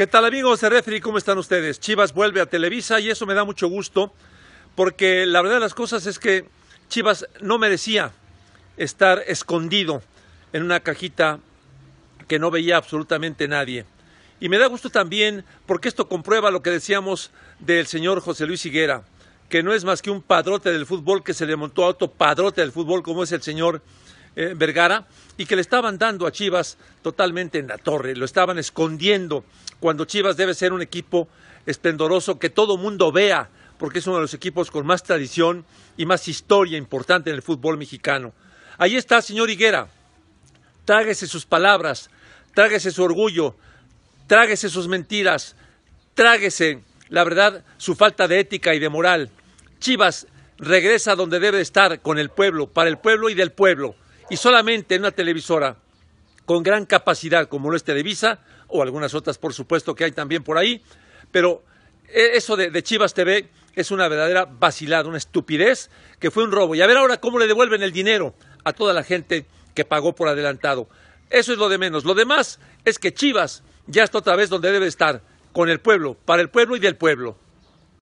¿Qué tal amigos de Refri? ¿Cómo están ustedes? Chivas vuelve a Televisa y eso me da mucho gusto porque la verdad de las cosas es que Chivas no merecía estar escondido en una cajita que no veía absolutamente nadie. Y me da gusto también porque esto comprueba lo que decíamos del señor José Luis Higuera, que no es más que un padrote del fútbol que se le montó a otro padrote del fútbol como es el señor eh, Vergara y que le estaban dando a Chivas totalmente en la torre, lo estaban escondiendo cuando Chivas debe ser un equipo esplendoroso que todo mundo vea, porque es uno de los equipos con más tradición y más historia importante en el fútbol mexicano. Ahí está, señor Higuera. Tráguese sus palabras, tráguese su orgullo, tráguese sus mentiras, tráguese, la verdad, su falta de ética y de moral. Chivas regresa donde debe estar, con el pueblo, para el pueblo y del pueblo y solamente en una televisora con gran capacidad como lo es Televisa o algunas otras por supuesto que hay también por ahí, pero e, eso de, Chivas TV es una verdadera vacilada, una estupidez que fue un robo. Y a ver ahora cómo le devuelven el dinero a toda la gente que pagó por adelantado. Eso es lo de menos. Lo demás es que Chivas ya está otra vez donde debe estar, con el pueblo, para el pueblo y del pueblo.